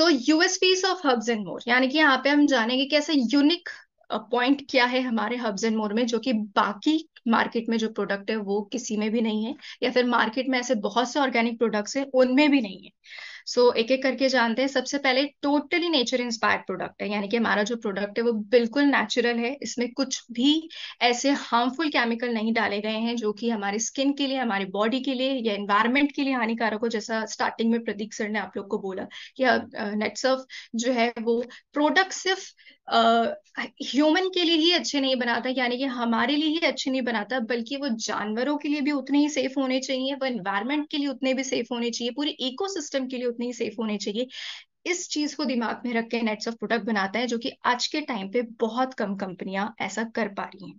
so USPs of Herbs and More यानी कि यहाँ पे हम जानेंगे कि ऐसा यूनिक पॉइंट uh, क्या है हमारे हब्स एंड मोर में जो कि बाकी मार्केट में जो प्रोडक्ट है वो किसी में भी नहीं है या फिर मार्केट में ऐसे बहुत से ऑर्गेनिक प्रोडक्ट्स हैं उनमें भी नहीं है सो so, एक एक करके जानते हैं सबसे पहले टोटली नेचर इंस्पायर्ड प्रोडक्ट है यानी कि हमारा जो प्रोडक्ट है वो बिल्कुल नेचुरल है इसमें कुछ भी ऐसे हार्मफुल केमिकल नहीं डाले गए हैं जो कि हमारे स्किन के लिए हमारे बॉडी के लिए या इन्वायरमेंट के लिए हानिकारक हो जैसा स्टार्टिंग में प्रदीप सर ने आप लोग को बोला कि नेटसर्फ जो है वो प्रोडक्ट सिर्फ ह्यूमन के लिए ही अच्छे नहीं बनाता यानी कि हमारे लिए ही अच्छे नहीं बनाता बल्कि वो जानवरों के लिए भी उतने ही सेफ होने चाहिए वो एनवायरमेंट के लिए उतने भी सेफ होने चाहिए पूरे इकोसिस्टम के लिए उतने ही सेफ होने चाहिए इस चीज को दिमाग में रख के नेट्स ऑफ प्रोडक्ट बनाता है जो कि आज के टाइम पे बहुत कम कंपनियां ऐसा कर पा रही हैं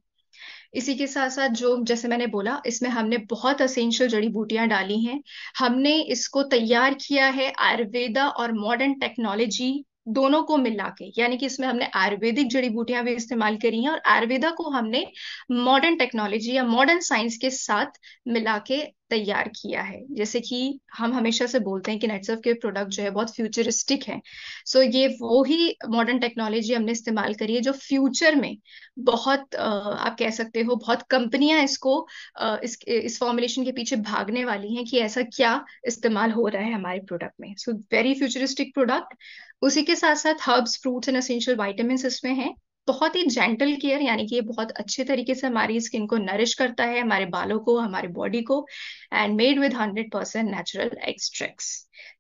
इसी के साथ साथ जो जैसे मैंने बोला इसमें हमने बहुत असेंशियल जड़ी बूटियां डाली हैं हमने इसको तैयार किया है आयुर्वेदा और मॉडर्न टेक्नोलॉजी दोनों को मिला के यानी कि इसमें हमने आयुर्वेदिक जड़ी बूटियां भी इस्तेमाल करी हैं और आयुर्वेदा को हमने मॉडर्न टेक्नोलॉजी या मॉडर्न साइंस के साथ मिला के तैयार किया है जैसे कि हम हमेशा से बोलते हैं कि नेटसर्फ के प्रोडक्ट जो है बहुत फ्यूचरिस्टिक हैं सो so ये वो ही मॉडर्न टेक्नोलॉजी हमने इस्तेमाल करी है जो फ्यूचर में बहुत आप कह सकते हो बहुत कंपनियां इसको इस इस फॉर्मुलेशन के पीछे भागने वाली हैं कि ऐसा क्या इस्तेमाल हो रहा है हमारे प्रोडक्ट में सो वेरी फ्यूचरिस्टिक प्रोडक्ट उसी के साथ साथ herbs fruits and essential vitamin इसमें हैं बहुत ही जेंटल केयर यानी कि ये बहुत अच्छे तरीके से हमारी स्किन को नरिश करता है हमारे बालों को हमारे बॉडी को and made with hundred percent natural extract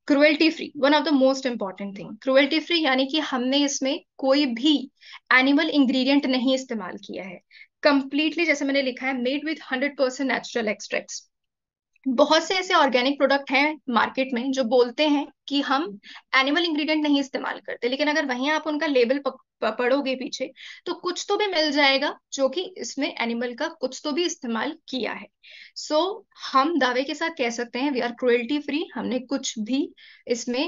cruelty free one of the most important thing cruelty free यानी कि हमने इसमें कोई भी एनिमल इंग्रीडियंट नहीं इस्तेमाल किया है कंप्लीटली जैसे मैंने लिखा है made with hundred percent natural extract बहुत से ऐसे ऑर्गेनिक प्रोडक्ट हैं मार्केट में जो बोलते हैं कि हम एनिमल इंग्रेडिएंट नहीं इस्तेमाल करते लेकिन अगर वहीं आप उनका लेबल पढ़ोगे पीछे तो कुछ तो भी मिल जाएगा जो कि इसमें एनिमल का कुछ तो भी इस्तेमाल किया है सो so, हम दावे के साथ कह सकते हैं वी आर क्रुएल्टी फ्री हमने कुछ भी इसमें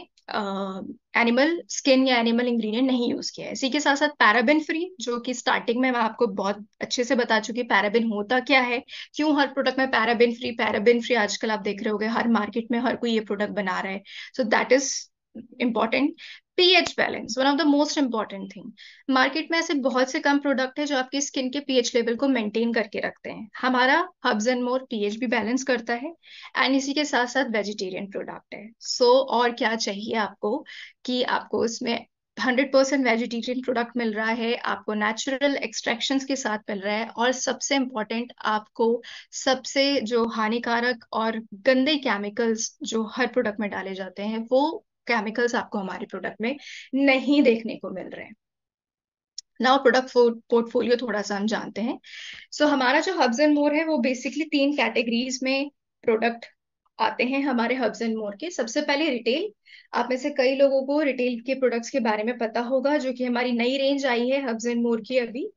एनिमल स्किन या एनिमल इंग्रेडिएंट नहीं यूज किया है इसी के साथ साथ पैराबिन फ्री जो कि स्टार्टिंग में मैं आपको बहुत अच्छे से बता चुकी पैराबिन होता क्या है क्यों हर प्रोडक्ट में पैराबिन फ्री पैराबिन फ्री आजकल आप देख रहे हो हर मार्केट में हर कोई ये प्रोडक्ट बना रहा है so that is important pH balance one of the most important thing market में ऐसे बहुत से कम प्रोडक्ट है जो आपकी स्किन के पीएच लेवल को मेंटेन करके रखते हैं हमारा हब्स एंड मोर पीएच भी बैलेंस करता है एंड इसी के साथ साथ वेजिटेरियन प्रोडक्ट है सो so, और क्या चाहिए आपको कि आपको उसमें हंड्रेड परसेंट वेजिटेरियन प्रोडक्ट मिल रहा है आपको नेचुरल एक्सट्रैक्शन के साथ मिल रहा है और सबसे इम्पोर्टेंट आपको सबसे जो हानिकारक और गंदे केमिकल्स जो हर प्रोडक्ट में डाले जाते हैं वो केमिकल्स आपको हमारे प्रोडक्ट में नहीं देखने को मिल रहे हैं नाउ प्रोडक्ट पोर्टफोलियो थोड़ा सा हम जानते हैं सो so, हमारा जो हब्स एंड मोर है वो बेसिकली तीन कैटेगरीज में प्रोडक्ट आते हैं हमारे हब्स एंड मोर के सबसे पहले रिटेल आप में से कई लोगों को रिटेल के प्रोडक्ट्स के बारे में पता होगा जो कि हमारी नई रेंज आई है हब्स एंड मोर की अभी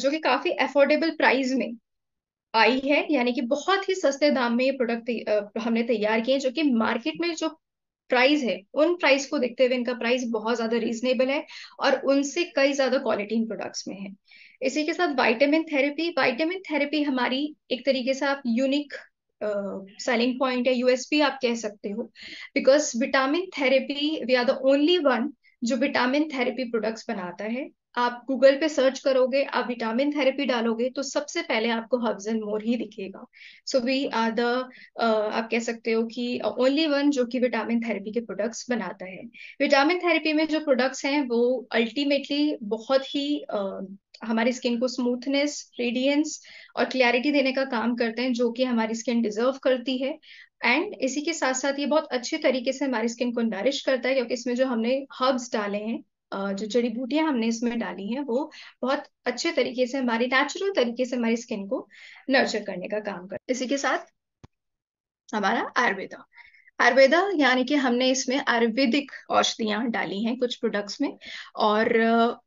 जो कि काफी अफोर्डेबल प्राइस में आई है यानी कि बहुत ही सस्ते दाम में ये प्रोडक्ट हमने तैयार किए जो कि मार्केट में जो प्राइस है उन प्राइस को देखते हुए इनका प्राइस बहुत ज्यादा रीजनेबल है और उनसे कई ज्यादा क्वालिटी इन प्रोडक्ट्स में है इसी के साथ वाइटामिन थेरेपी वाइटामिन थेरेपी हमारी एक तरीके से आप यूनिक सेलिंग पॉइंट है यूएसपी आप कह सकते हो because vitamin therapy we are the only one जो विटामिन थेरेपी प्रोडक्ट्स बनाता है आप गूगल पे सर्च करोगे आप विटामिन थेरेपी डालोगे तो सबसे पहले आपको हर्ब्स एंड मोर ही दिखेगा सो वी आर द आप कह सकते हो कि ओनली वन जो कि विटामिन थेरेपी के प्रोडक्ट्स बनाता है विटामिन थेरेपी में जो प्रोडक्ट्स हैं वो अल्टीमेटली बहुत ही uh, हमारी स्किन को स्मूथनेस रेडियंस और क्लैरिटी देने का काम करते हैं जो कि हमारी स्किन डिजर्व करती है एंड इसी के साथ साथ ये बहुत अच्छे तरीके से हमारी स्किन को नरिश करता है क्योंकि इसमें जो हमने हर्ब्स डाले हैं जो जड़ी बूटियां हमने इसमें डाली हैं वो बहुत अच्छे तरीके से हमारे नेचुरल तरीके से हमारी स्किन को नर्चर करने का काम कर इसी के साथ हमारा आयुर्वेदा आयुर्वेदा यानी कि हमने इसमें आयुर्वेदिक औषधियां डाली हैं कुछ प्रोडक्ट्स में और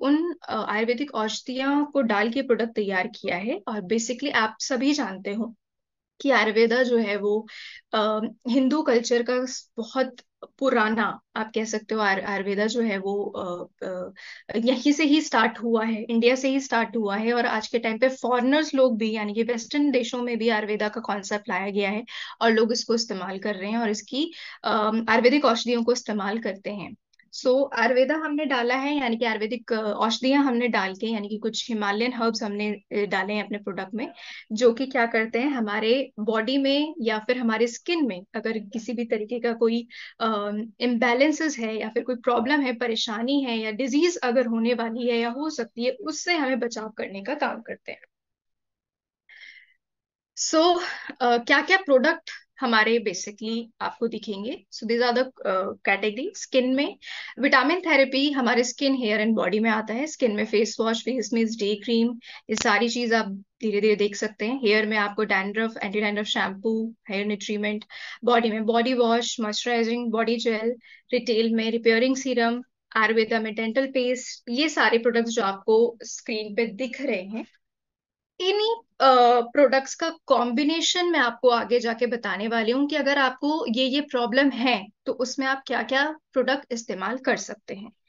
उन आयुर्वेदिक औषधियां को डाल के प्रोडक्ट तैयार किया है और बेसिकली आप सभी जानते हो कि आयुर्वेदा जो है वो हिंदू कल्चर का बहुत पुराना आप कह सकते हो आर, आयुर्वेदा जो है वो यहीं से ही स्टार्ट हुआ है इंडिया से ही स्टार्ट हुआ है और आज के टाइम पे फॉरनर्स लोग भी यानी कि वेस्टर्न देशों में भी आयुर्वेदा का कॉन्सेप्ट लाया गया है और लोग इसको इस्तेमाल कर रहे हैं और इसकी आयुर्वेदिक औषधियों को इस्तेमाल करते हैं सो so, आयुर्वेदा हमने डाला है यानी कि आयुर्वेदिक औषधियां हमने डाल के यानी कि कुछ हिमालयन हर्ब्स हमने डाले हैं अपने प्रोडक्ट में जो कि क्या करते हैं हमारे बॉडी में या फिर हमारे स्किन में अगर किसी भी तरीके का कोई इम्बेलेंसेस है या फिर कोई प्रॉब्लम है परेशानी है या डिजीज अगर होने वाली है या हो सकती है उससे हमें बचाव करने का काम करते हैं सो so, uh, क्या क्या प्रोडक्ट हमारे बेसिकली आपको दिखेंगे so this are the category skin में विटामिन थेरेपी हमारे स्किन हेयर एंड बॉडी में आता है स्किन में face wash face mist day cream ये सारी चीज आप धीरे धीरे देख सकते हैं हेयर में आपको dandruff anti dandruff shampoo hair nutriment body में body wash moisturizing body gel retail में रिपेयरिंग सीरम आयुर्वेदा में डेंटल पेस्ट ये सारे प्रोडक्ट्स जो आपको स्क्रीन पे दिख रहे हैं इन्हीं प्रोडक्ट्स का कॉम्बिनेशन मैं आपको आगे जाके बताने वाली हूँ कि अगर आपको ये ये प्रॉब्लम है तो उसमें आप क्या क्या प्रोडक्ट इस्तेमाल कर सकते हैं